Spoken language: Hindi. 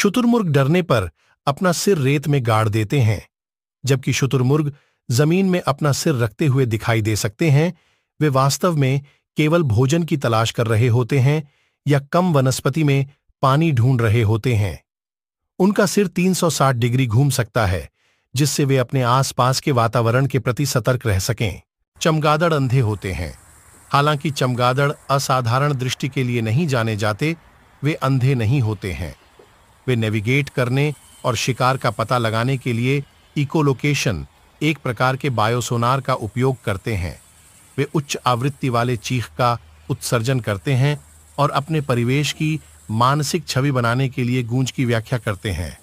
शुतुरमुर्ग डरने पर अपना सिर रेत में गाड़ देते हैं जबकि शुतुरमुर्ग जमीन में अपना सिर रखते हुए दिखाई दे सकते हैं वे वास्तव में केवल भोजन की तलाश कर रहे होते हैं या कम वनस्पति में पानी ढूंढ रहे होते हैं उनका सिर 360 डिग्री घूम सकता है जिससे वे अपने आसपास के वातावरण के प्रति सतर्क रह सकें चमगादड़ अंधे होते हैं हालांकि चमगादड़ असाधारण दृष्टि के लिए नहीं जाने जाते वे अंधे नहीं होते हैं वे नेविगेट करने और शिकार का पता लगाने के लिए इकोलोकेशन एक प्रकार के बायोसोनार का उपयोग करते हैं वे उच्च आवृत्ति वाले चीख का उत्सर्जन करते हैं और अपने परिवेश की मानसिक छवि बनाने के लिए गूंज की व्याख्या करते हैं